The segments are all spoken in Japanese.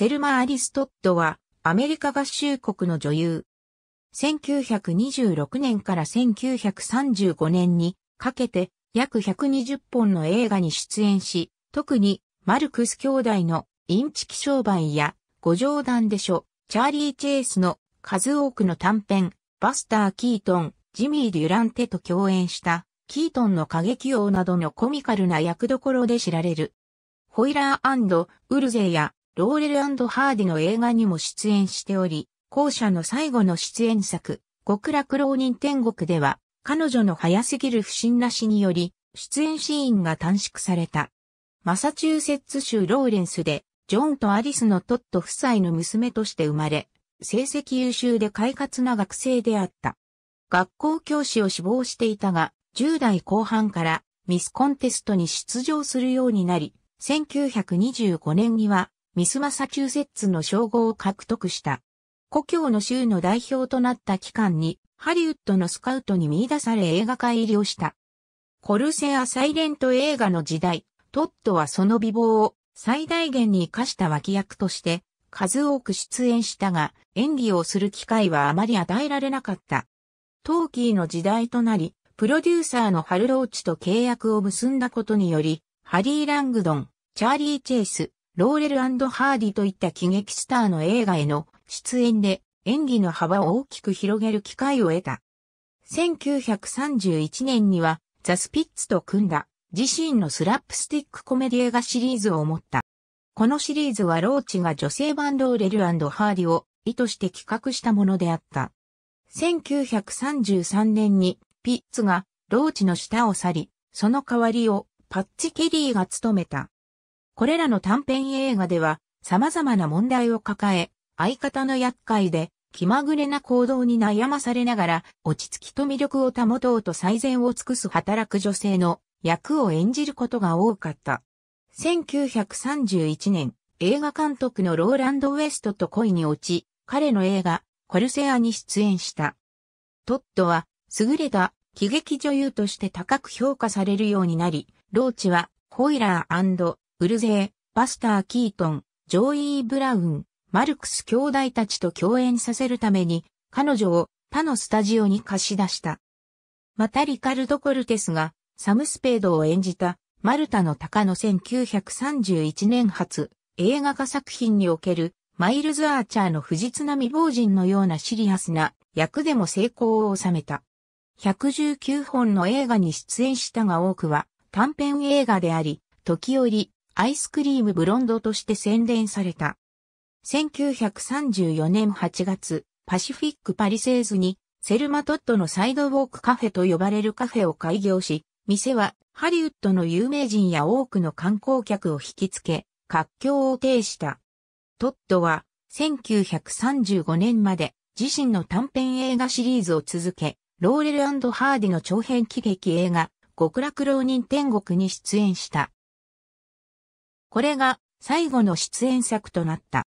セルマ・アリストッドは、アメリカ合衆国の女優。1926年から1935年にかけて約120本の映画に出演し、特にマルクス兄弟のインチキ商売やご冗談でしょ、チャーリー・チェイスの数多くの短編、バスター・キートン、ジミー・デュランテと共演したキートンの過激王などのコミカルな役どころで知られる。ホイラーウルゼやローレルハーディの映画にも出演しており、後者の最後の出演作、極楽浪人天国では、彼女の早すぎる不審な死により、出演シーンが短縮された。マサチューセッツ州ローレンスで、ジョンとアリスのトット夫妻の娘として生まれ、成績優秀で快活な学生であった。学校教師を志望していたが、10代後半からミスコンテストに出場するようになり、1925年にはミスマサチューセッツの称号を獲得した。故郷の州の代表となった期間に、ハリウッドのスカウトに見出され映画化入りをした。コルセア・サイレント映画の時代、トットはその美貌を最大限に活かした脇役として、数多く出演したが、演技をする機会はあまり与えられなかった。トーキーの時代となり、プロデューサーのハルローチと契約を結んだことにより、ハリー・ラングドン、チャーリー・チェイス、ローレルハーディといった喜劇スターの映画への出演で演技の幅を大きく広げる機会を得た。1931年にはザ・スピッツと組んだ自身のスラップスティックコメディ映画シリーズを持った。このシリーズはローチが女性版ローレルハーディを意図して企画したものであった。1933年にピッツがローチの下を去り、その代わりをパッチ・ケリーが務めた。これらの短編映画では様々な問題を抱え、相方の厄介で気まぐれな行動に悩まされながら、落ち着きと魅力を保とうと最善を尽くす働く女性の役を演じることが多かった。1931年、映画監督のローランド・ウェストと恋に落ち、彼の映画、コルセアに出演した。トッドは、優れた喜劇女優として高く評価されるようになり、ローチは、ホイラーウルゼー、バスター・キートン、ジョイー・ブラウン、マルクス兄弟たちと共演させるために、彼女を他のスタジオに貸し出した。またリカルド・コルテスがサム・スペードを演じたマルタの鷹の1931年発映画化作品におけるマイルズ・アーチャーの不実な未亡人のようなシリアスな役でも成功を収めた。119本の映画に出演したが多くは短編映画であり、時折アイスクリームブロンドとして宣伝された。1934年8月、パシフィックパリセーズに、セルマトットのサイドウォークカフェと呼ばれるカフェを開業し、店はハリウッドの有名人や多くの観光客を引きつけ、活況を呈した。トットは1935年まで自身の短編映画シリーズを続け、ローレルハーディの長編喜劇映画、極楽浪人天国に出演した。これが最後の出演作となった。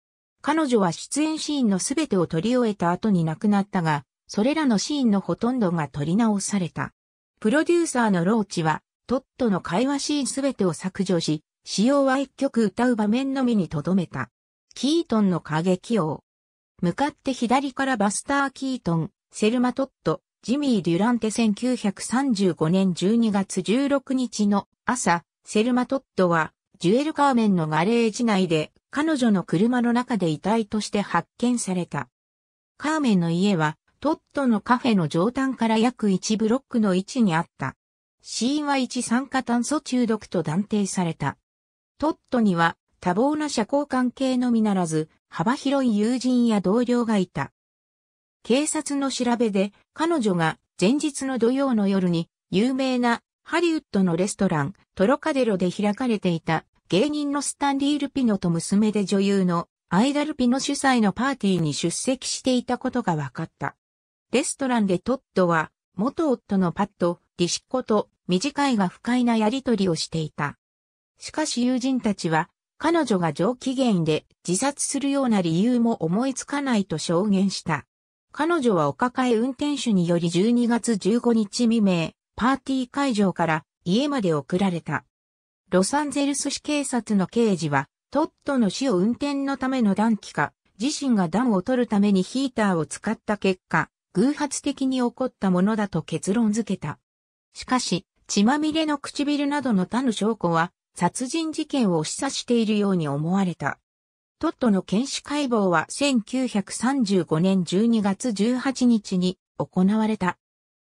彼女は出演シーンのすべてを撮り終えた後に亡くなったが、それらのシーンのほとんどが撮り直された。プロデューサーのローチは、トットの会話シーンすべてを削除し、使用は一曲歌う場面のみに留めた。キートンの過激王。向かって左からバスター・キートン、セルマ・トット、ジミー・デュランテ1935年12月16日の朝、セルマ・トットはジュエル・カーメンのガレージ内で彼女の車の中で遺体として発見された。カーメンの家はトットのカフェの上端から約1ブロックの位置にあった。死因は一酸化炭素中毒と断定された。トットには多忙な社交関係のみならず幅広い友人や同僚がいた。警察の調べで彼女が前日の土曜の夜に有名なハリウッドのレストラン、トロカデロで開かれていた芸人のスタンリー・ルピノと娘で女優のアイダ・ルピノ主催のパーティーに出席していたことが分かった。レストランでトッドは元夫のパッド、ディシッコと短いが不快なやりとりをしていた。しかし友人たちは彼女が上機嫌で自殺するような理由も思いつかないと証言した。彼女はお抱え運転手により12月15日未明、パーティー会場から家まで送られた。ロサンゼルス市警察の刑事は、トットの死を運転のための暖気か、自身が暖を取るためにヒーターを使った結果、偶発的に起こったものだと結論付けた。しかし、血まみれの唇などの他の証拠は、殺人事件を示唆しているように思われた。トットの検視解剖は1935年12月18日に行われた。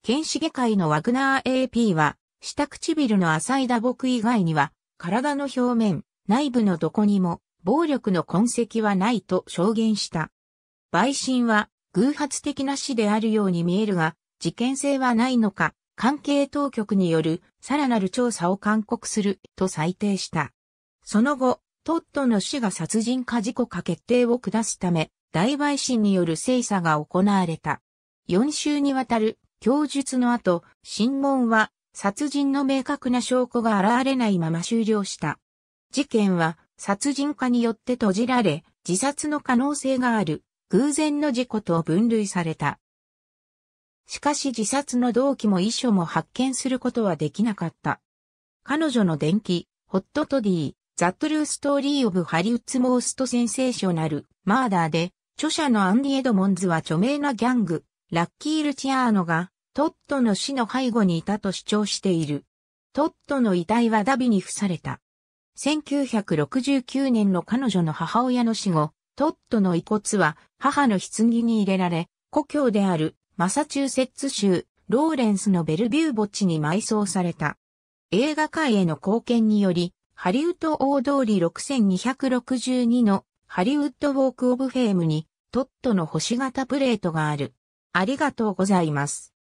剣士科医のワグナー AP は、下唇の浅い打撲以外には、体の表面、内部のどこにも、暴力の痕跡はないと証言した。陪審は、偶発的な死であるように見えるが、事件性はないのか、関係当局による、さらなる調査を勧告する、と裁定した。その後、トットの死が殺人か事故か決定を下すため、大陪審による精査が行われた。4週にわたる供述の後、審問は殺人の明確な証拠が現れないまま終了した。事件は殺人家によって閉じられ、自殺の可能性がある偶然の事故と分類された。しかし自殺の動機も遺書も発見することはできなかった。彼女の伝記、ホットトディザ・トゥルー・ストーリー・オブ・ハリウッズ・モースト・センセーショナル、マーダーで、著者のアンディ・エドモンズは著名なギャング、ラッキー・ルチアーノが、トットの死の背後にいたと主張している。トットの遺体はダビに付された。1969年の彼女の母親の死後、トットの遺骨は母の棺に入れられ、故郷であるマサチューセッツ州ローレンスのベルビュー墓地に埋葬された。映画界への貢献により、ハリウッド大通り6262のハリウッドウォークオブフェームにトットの星型プレートがある。ありがとうございます。